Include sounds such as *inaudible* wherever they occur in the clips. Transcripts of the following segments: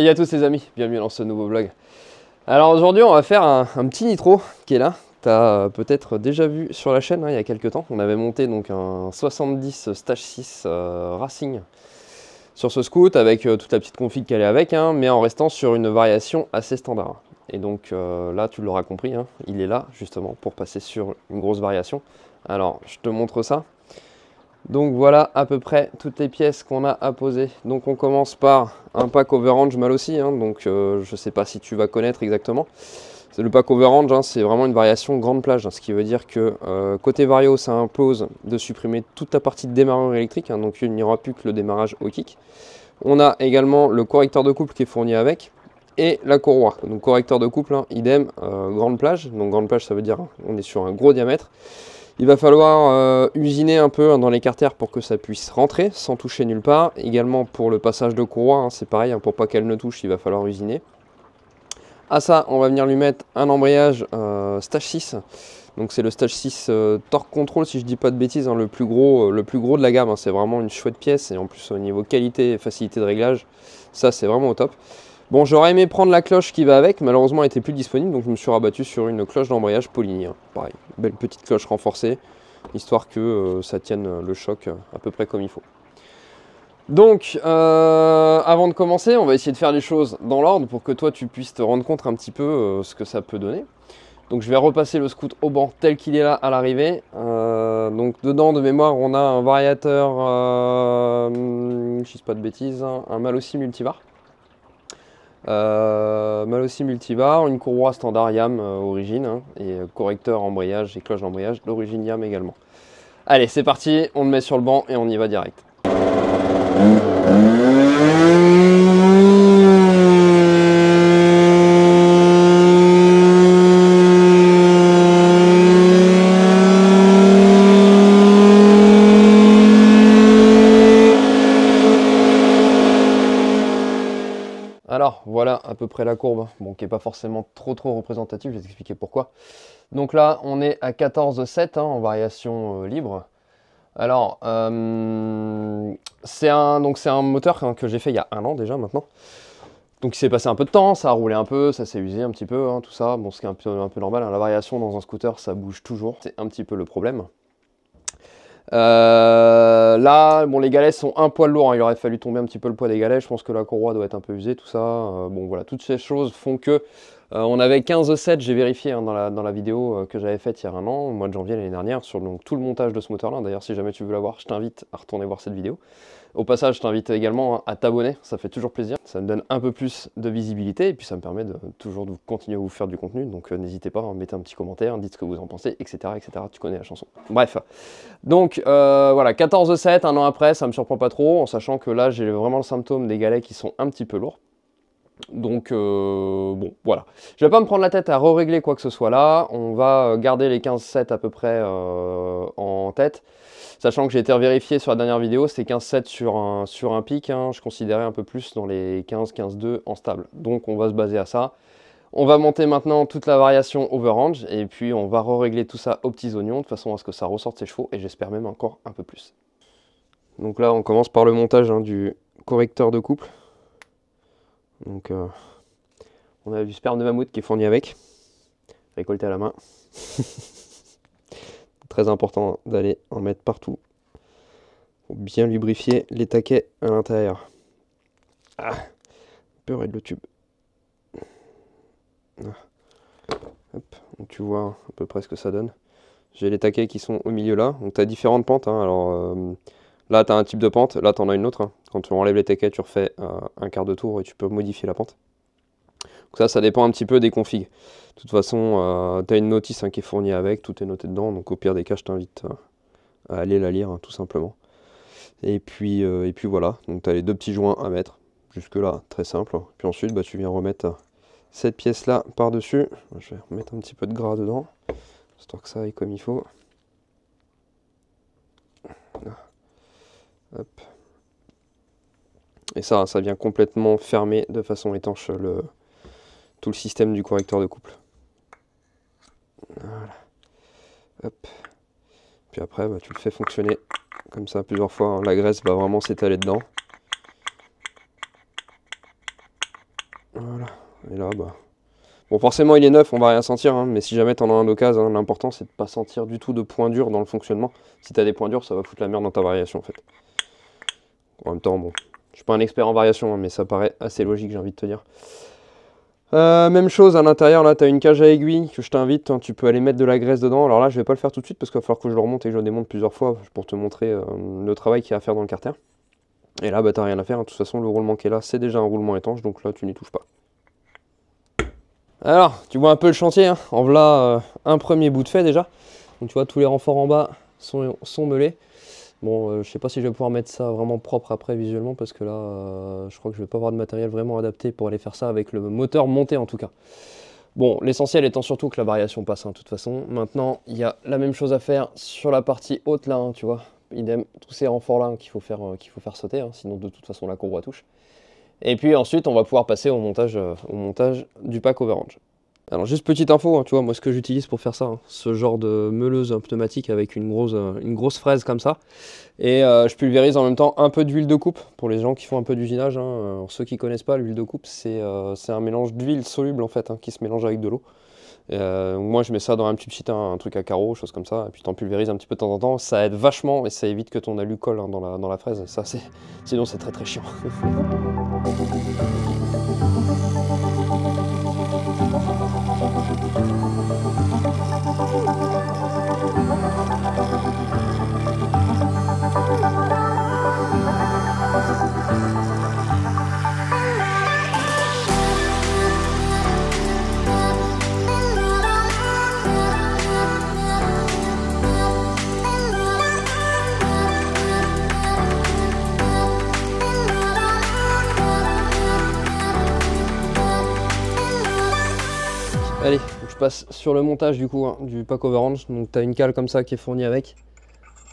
Salut à tous les amis, bienvenue dans ce nouveau vlog. Alors aujourd'hui on va faire un, petit nitro qui est là. t'as euh, peut-être déjà vu sur la chaîne hein, il y a quelques temps. On avait monté donc un 70 Stage 6 euh, Racing sur ce scoot avec euh, toute la petite config qu'elle est avec, hein, mais en restant sur une variation assez standard. Et donc là tu l'auras compris, hein, il est là justement pour passer sur une grosse variation. Alors je te montre ça. Donc voilà à peu près toutes les pièces qu'on a à poser. Donc on commence par un pack overrange mal aussi, hein, donc euh, je ne sais pas si tu vas connaître exactement. Le pack overrange, hein, c'est vraiment une variation grande plage, hein, ce qui veut dire que euh, côté vario, ça impose de supprimer toute la partie de démarrage électrique, donc il n'y aura plus que le démarrage au kick. On a également le correcteur de couple qui est fourni avec et la courroie. Donc correcteur de couple, idem, euh, grande plage. Donc grande plage, ça veut dire on est sur un gros diamètre. Il va falloir euh, usiner un peu hein, dans les carters pour que ça puisse rentrer sans toucher nulle part. Également pour le passage de courroie, hein, c'est pareil, hein, pour pas qu'elle ne touche, il va falloir usiner. À ça, on va venir lui mettre un embrayage euh, stage 6. Donc c'est le stage 6 euh, Torque Control, si je dis pas de bêtises, le, plus gros, le plus gros de la gamme. c'est vraiment une chouette pièce et en plus au niveau qualité et facilité de réglage, ça c'est vraiment au top. Bon, j'aurais aimé prendre la cloche qui va avec, malheureusement elle était plus disponible, donc je me suis rabattu sur une cloche d'embrayage Polini. Pareil, belle petite cloche renforcée, histoire que euh, ça tienne euh, le choc euh, à peu près comme il faut. Donc, avant de commencer, on va essayer de faire les choses dans l'ordre pour que toi, tu puisses te rendre compte un petit peu ce que ça peut donner. Donc, je vais repasser le scout au banc tel qu'il est là à l'arrivée. donc, dedans, de mémoire, on a un variateur, je ne dis pas de bêtises, hein, un mal aussi multivar. Euh, Mal aussi multibar, une courroie standard YAM euh, origine, hein, et euh, correcteur embrayage et cloche d'embrayage d'origine YAM également. Allez, c'est parti, on le met sur le banc et on y va direct. à peu près la courbe, bon, qui n'est pas forcément trop trop représentative, je vais t'expliquer pourquoi. Donc là, on est à 14,7 hein, en variation euh, libre. Alors, euh, c'est un, donc un moteur que j'ai fait il y a un an déjà maintenant. Donc il s'est passé un peu de temps, ça a roulé un peu, ça s'est usé un petit peu, hein, tout ça. Bon, ce qui est un peu, un peu normal, hein, la variation dans un scooter, ça bouge toujours. C'est un petit peu le problème. Euh, là, bon, les galets sont un poil lourd. Hein. Il aurait fallu tomber un petit peu le poids des galets. Je pense que la courroie doit être un peu usée, tout ça. Euh, bon, voilà, toutes ces choses font que euh, on avait 7 J'ai vérifié hein, dans, la, vidéo que j'avais faite il y a un an, au mois de janvier l'année dernière, sur tout le montage de ce moteur-là. D'ailleurs, si jamais tu veux la voir, je t'invite à retourner voir cette vidéo. Au passage, je t'invite également à t'abonner, ça fait toujours plaisir. Ça me donne un peu plus de visibilité et puis ça me permet de toujours de continuer à vous faire du contenu. Donc euh, n'hésitez pas, à hein, mettez un petit commentaire, dites ce que vous en pensez, etc. etc. Tu connais la chanson. Bref. Donc euh, voilà, 14-7, un an après, ça ne me surprend pas trop, en sachant que là, j'ai vraiment le symptôme des galets qui sont un petit peu lourds. Donc euh, bon, voilà. Je vais pas me prendre la tête à re-régler quoi que ce soit là. On va garder les 15-7 à peu près en tête. Sachant que j'ai été vérifié sur la dernière vidéo, c'est 15-7 sur un, sur un pic. Hein, je considérais un peu plus dans les 15-15-2 en stable. Donc on va se baser à ça. On va monter maintenant toute la variation overrange et puis on va régler tout ça aux petits oignons de façon à ce que ça ressorte ses chevaux et j'espère même encore un peu plus. Donc là on commence par le montage hein, du correcteur de couple. Donc euh, on a du sperme de mammouth qui est fourni avec, récolté à la main. *laughs* Très important d'aller en mettre partout. Pour bien lubrifier les taquets à l'intérieur. Ah, peur et le tube. tu vois à peu près ce que ça donne. J'ai les taquets qui sont au milieu là. Donc tu as différentes pentes. Hein. Alors euh, là tu as un type de pente, là tu en as une autre. Hein. Quand tu enlèves les taquets, tu refais euh, un quart de tour et tu peux modifier la pente. Donc ça, ça dépend un petit peu des configs. De toute façon, euh, tu as une notice hein, qui est fournie avec, tout est noté dedans, donc au pire des cas, je t'invite euh, à aller la lire, hein, tout simplement. Et puis, euh, et puis voilà, donc tu as les deux petits joints à mettre, jusque-là, très simple. Puis ensuite, bah, tu viens remettre cette pièce-là par-dessus. Je vais remettre un petit peu de gras dedans, histoire que ça aille comme il faut. Et ça, ça vient complètement fermer de façon étanche le, tout le système du correcteur de couple. Puis après, bah, tu le fais fonctionner comme ça plusieurs fois. Hein. La graisse va vraiment s'étaler dedans. Voilà. Et là, bah. Bon, forcément, il est neuf, on va rien sentir. Hein. mais si jamais tu en as un d'occasion, hein, l'important c'est de pas sentir du tout de points durs dans le fonctionnement. Si tu as des points durs, ça va foutre la merde dans ta variation en fait. En même temps, bon, je suis pas un expert en variation, mais ça paraît assez logique, j'ai envie de te dire. Euh, même chose à l'intérieur, là tu as une cage à aiguille que je t'invite, hein, tu peux aller mettre de la graisse dedans. Alors là je vais pas le faire tout de suite parce qu'il va falloir que je le remonte et que je le démonte plusieurs fois pour te montrer euh, le travail qu'il y a à faire dans le carter. Et là bah t'as rien à faire, hein. de toute façon le roulement qui est là c'est déjà un roulement étanche donc là tu n'y touches pas. Alors tu vois un peu le chantier, hein. en voilà euh, un premier bout de fait déjà. Donc tu vois tous les renforts en bas sont, sont Bon, euh, je ne sais pas si je vais pouvoir mettre ça vraiment propre après visuellement parce que là, euh, je crois que je vais pas avoir de matériel vraiment adapté pour aller faire ça avec le moteur monté en tout cas. Bon, l'essentiel étant surtout que la variation passe En hein, de toute façon. Maintenant, il y a la même chose à faire sur la partie haute là, hein, tu vois. Idem, tous ces renforts là hein, qu'il faut, faire, euh, faut faire sauter, sinon de toute façon la courroie touche. Et puis ensuite, on va pouvoir passer au montage, au montage du pack overrange. Alors juste petite info, hein, tu vois, moi ce que j'utilise pour faire ça, hein, ce genre de meuleuse pneumatique avec une grosse, euh, une grosse fraise comme ça. Et euh, je pulvérise en même temps un peu d'huile de coupe pour les gens qui font un peu d'usinage. Hein, euh, ceux qui connaissent pas l'huile de coupe, c'est un mélange d'huile soluble en fait qui se mélange avec de l'eau. moi je mets ça dans un petit petit un truc à carreaux, chose comme ça, et puis en pulvérises un petit peu de temps en temps. Ça aide vachement et ça évite que ton alu colle dans, la, fraise. Ça, sinon c'est très très chiant. *laughs* passe sur le montage du coup hein, du pack overrange. Donc tu as une cale comme ça qui est fournie avec.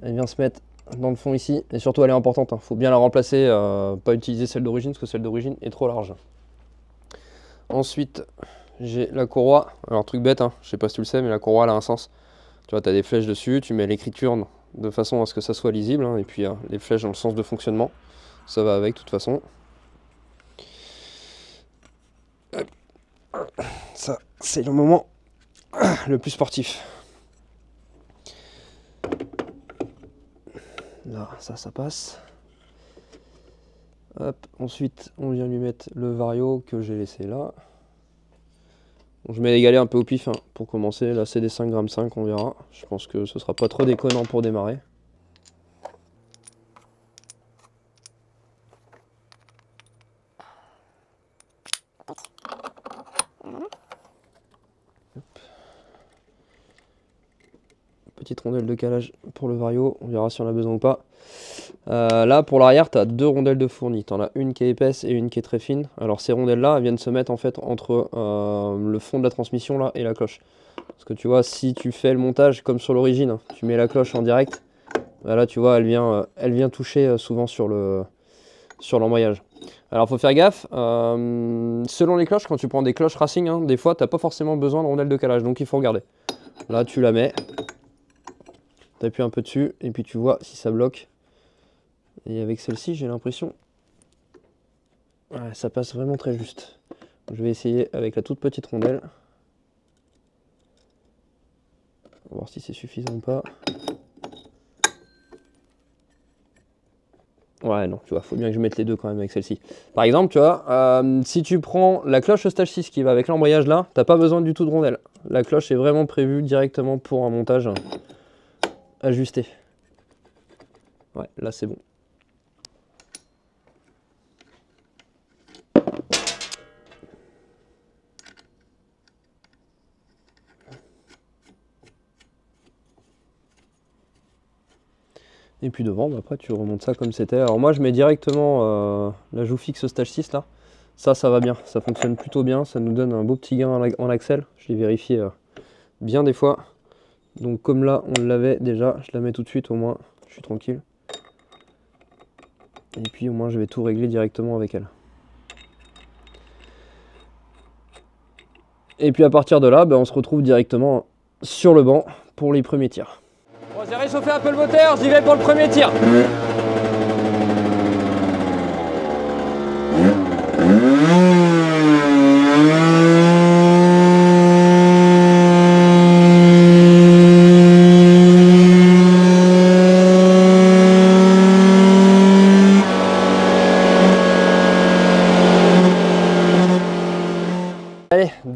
Elle vient se mettre dans le fond ici. Et surtout elle est importante, hein. faut bien la remplacer, euh, pas utiliser celle d'origine parce que celle d'origine est trop large. Ensuite j'ai la courroie. Alors truc bête, hein, je sais pas si tu le sais mais la courroie elle a un sens. Tu vois, tu as des flèches dessus, tu mets l'écriture de façon à ce que ça soit lisible. et puis euh, les flèches dans le sens de fonctionnement. Ça va avec de toute façon. Ça, c'est le moment *clears throat* le plus sportif. Là, ça, ça passe. ensuite, on vient lui mettre le vario que j'ai laissé là. je mets les galets un peu au pif hein, pour commencer. Là, c'est des 5 grammes on verra. Je pense que ce sera pas trop déconnant pour démarrer. petite rondelle de calage pour le Vario. On verra si on a besoin ou pas. Euh, là, pour l'arrière, tu as deux rondelles de fourni Tu en as une qui est épaisse et une qui est très fine. Alors, ces rondelles-là, viennent se mettre en fait entre euh, le fond de la transmission là et la cloche. Parce que tu vois, si tu fais le montage comme sur l'origine, hein, tu mets la cloche en direct, bah, là, tu vois, elle vient, euh, elle vient toucher souvent sur le sur l'embrayage. Alors faut faire gaffe, selon les cloches, quand tu prends des cloches racing, hein, des fois t'as pas forcément besoin de rondelles de calage, donc il faut regarder. Là tu la mets, tu appuies un peu dessus et puis tu vois si ça bloque. Et avec celle-ci, j'ai l'impression ouais, ah, ça passe vraiment très juste. Je vais essayer avec la toute petite rondelle. On va voir si c'est suffisant ou pas. Ouais, non, tu vois, il faut bien que je mette les deux quand même avec celle-ci. Par exemple, tu vois, euh, si tu prends la cloche au stage 6 qui va avec l'embrayage là, t'as pas besoin du tout de rondelle. La cloche est vraiment prévue directement pour un montage ajuster. Ouais, là c'est bon. Et puis devant, après tu remontes ça comme c'était. Alors moi je mets directement euh, la joue fixe stage 6 là. Ça, ça va bien, ça fonctionne plutôt bien, ça nous donne un beau petit gain en axel Je l'ai vérifié euh, bien des fois. Donc comme là, on l'avait déjà, je la mets tout de suite au moins, je suis tranquille. Et puis au moins, je vais tout régler directement avec elle. Et puis à partir de là, ben, on se retrouve directement sur le banc pour les premiers tirs. j'ai réchauffé un peu le moteur, j'y vais pour le premier tir.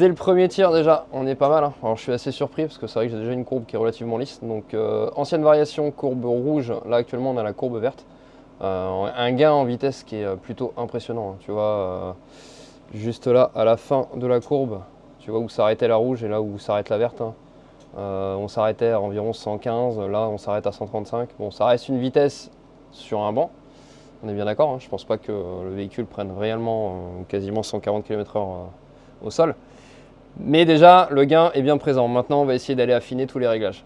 Dès le premier tir déjà, on est pas mal. Hein. Alors je suis assez surpris parce que c'est vrai que j'ai déjà une courbe qui est relativement lisse. Donc euh, ancienne variation, courbe rouge, là actuellement on a la courbe verte. Euh, un gain en vitesse qui est euh, plutôt impressionnant. Hein. Tu vois, juste là à la fin de la courbe, tu vois où s'arrêtait la rouge et là où s'arrête la verte. Hein. on s'arrêtait à environ 115, là on s'arrête à 135. Bon, ça reste une vitesse sur un banc, on est bien d'accord, je pense pas que le véhicule prenne réellement quasiment 140 km/h au sol. Mais déjà, le gain est bien présent. Maintenant, on va essayer d'aller affiner tous les réglages.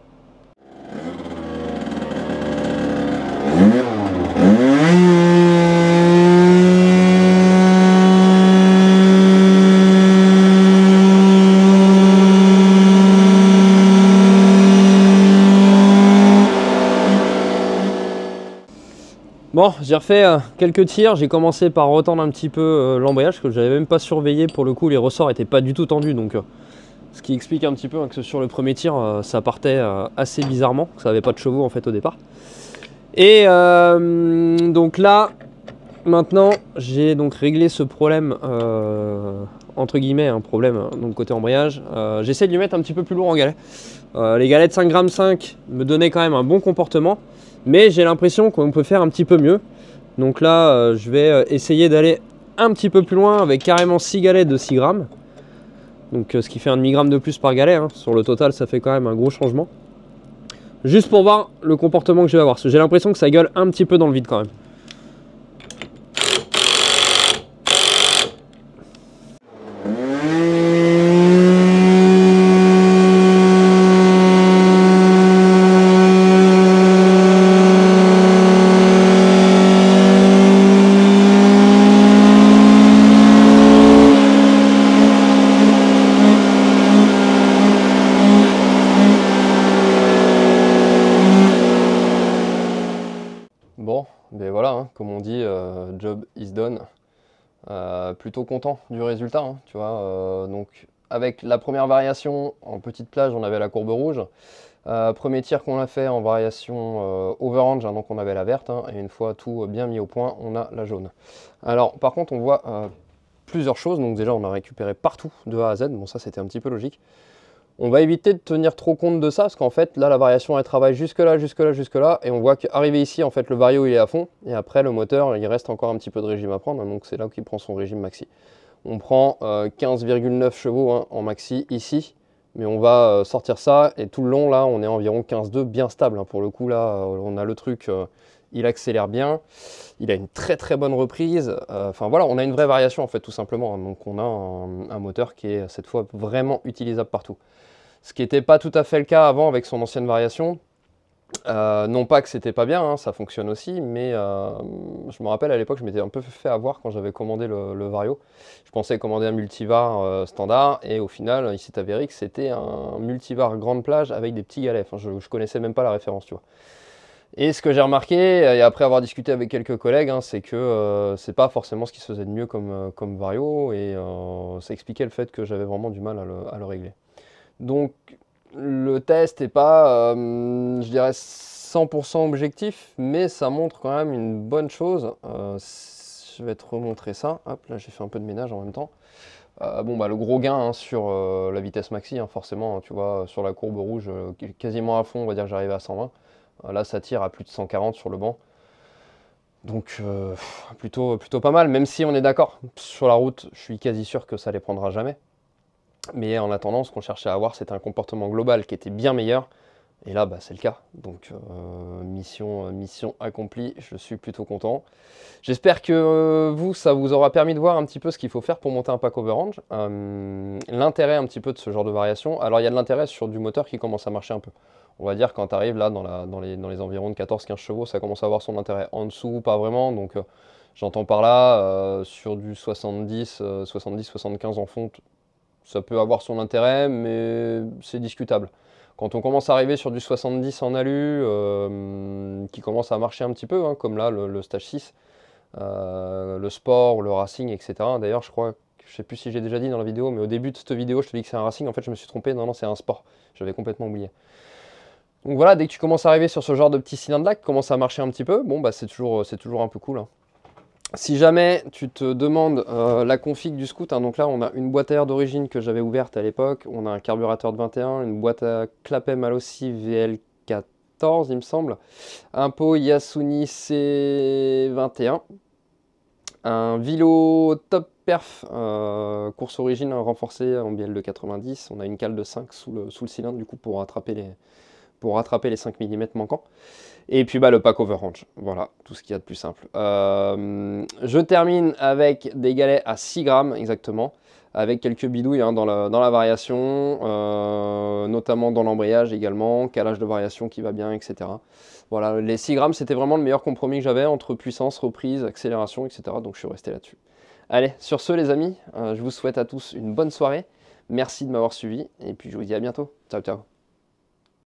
j'ai refait euh, quelques tirs, j'ai commencé par retendre un petit peu euh, l'embrayage que je n'avais même pas surveillé, pour le coup les ressorts étaient pas du tout tendus donc euh, ce qui explique un petit peu hein, que sur le premier tir ça partait assez bizarrement, que ça avait pas de chevaux en fait au départ. Et donc là maintenant j'ai donc réglé ce problème entre guillemets un problème hein, côté embrayage. J'essaie de lui mettre un petit peu plus lourd en galet. les galets de 5,5 grammes me donnaient quand même un bon comportement mais j'ai l'impression qu'on peut faire un petit peu mieux. Donc là, euh, je vais euh, essayer d'aller un petit peu plus loin avec carrément 6 galets de 6 grammes. Donc euh, ce qui fait un demi-gramme de plus par galet. Hein. Sur le total, ça fait quand même un gros changement. Juste pour voir le comportement que je vais avoir. J'ai l'impression que ça gueule un petit peu dans le vide quand même. du résultat, hein, tu vois. Euh, donc avec la première variation en petite plage, on avait la courbe rouge. Euh, premier tir qu'on a fait en variation euh, overrange, range hein, donc on avait la verte, hein, et une fois tout bien mis au point, on a la jaune. Alors par contre, on voit plusieurs choses, donc déjà on a récupéré partout de A à Z, bon ça c'était un petit peu logique. On va éviter de tenir trop compte de ça, parce qu'en fait, là, la variation, elle travaille jusque-là, jusque-là, jusque-là, et on voit qu'arrivé ici, en fait, le vario, il est à fond, et après, le moteur, il reste encore un petit peu de régime à prendre, hein, donc c'est là qu'il prend son régime maxi. On prend 15,9 euh, chevaux hein, en maxi ici, mais on va euh, sortir ça, et tout le long, là, on est environ 15,2, bien stable. Hein, pour le coup, là, euh, on a le truc il accélère bien, il a une très très bonne reprise. Euh, enfin voilà, on a une vraie variation en fait tout simplement. Hein. Donc on a un, moteur qui est cette fois vraiment utilisable partout. Ce qui n'était pas tout à fait le cas avant avec son ancienne variation. Euh, non pas que c'était pas bien, hein, ça fonctionne aussi, mais euh, je me rappelle à l'époque, je m'étais un peu fait avoir quand j'avais commandé le, Vario. Je pensais commander un multivar standard, et au final, il s'est avéré que c'était un multivar grande plage avec des petits galets. je, ne connaissais même pas la référence, tu vois. Et ce que j'ai remarqué, euh, et après avoir discuté avec quelques collègues, hein, c'est que euh, c'est pas forcément ce qui se faisait de mieux comme, euh, comme Vario, et ça expliquait le fait que j'avais vraiment du mal à le, régler. Donc le test n'est pas, je dirais, 100% objectif, mais ça montre quand même une bonne chose. je vais te remontrer ça. Hop, là j'ai fait un peu de ménage en même temps. bon, bah, le gros gain hein, sur la vitesse maxi, hein, forcément, tu vois, sur la courbe rouge, quasiment à fond, on va dire que j'arrivais à 120. Là, ça tire à plus de 140 sur le banc. Donc euh, plutôt, plutôt pas mal, même si on est d'accord. Sur la route, je suis quasi sûr que ça les prendra jamais. Mais en attendant, ce qu'on cherchait à avoir, c'était un comportement global qui était bien meilleur et là, bah, c'est le cas. Donc, euh, mission, euh, mission accomplie, je suis plutôt content. J'espère que euh, vous, ça vous aura permis de voir un petit peu ce qu'il faut faire pour monter un pack overrange. l'intérêt un petit peu de ce genre de variation. Alors, il y a de l'intérêt sur du moteur qui commence à marcher un peu. On va dire quand tu arrives là dans, les, dans, les, environs de 14-15 chevaux, ça commence à avoir son intérêt. En dessous, pas vraiment. Donc, j'entends par là, sur du 70-75 en fonte, ça peut avoir son intérêt, mais c'est discutable. Quand on commence à arriver sur du 70 en alu, euh, qui commence à marcher un petit peu, hein, comme là le, stage 6, euh, le sport, le racing, etc. D'ailleurs, je crois, je sais plus si j'ai déjà dit dans la vidéo, mais au début de cette vidéo, je te dis que c'est un racing. En fait, je me suis trompé. Non, non, c'est un sport. J'avais complètement oublié. Donc voilà, dès que tu commences à arriver sur ce genre de petit cylindre là qui commence à marcher un petit peu, bon bah c'est toujours, toujours un peu cool. Hein. Si jamais tu te demandes euh, la config du scout, hein, donc là on a une boîte à air d'origine que j'avais ouverte à l'époque, on a un carburateur de 21, une boîte à mal aussi VL14 il me semble, un pot Yasuni C21, un vilo top perf, euh, course origine renforcée en bl de 90, on a une cale de 5 sous le, sous le cylindre du coup pour rattraper les, pour rattraper les 5 mm manquants. Et puis bah, le pack overrange, voilà, tout ce qu'il y a de plus simple. Euh, je termine avec des galets à 6 grammes exactement, avec quelques bidouilles hein, dans, la, variation, euh, notamment dans l'embrayage également, calage de variation qui va bien, etc. Voilà, les 6 grammes, c'était vraiment le meilleur compromis que j'avais entre puissance, reprise, accélération, etc. Donc je suis resté là-dessus. Allez, sur ce les amis, euh, je vous souhaite à tous une bonne soirée. Merci de m'avoir suivi et puis je vous dis à bientôt. Ciao, ciao.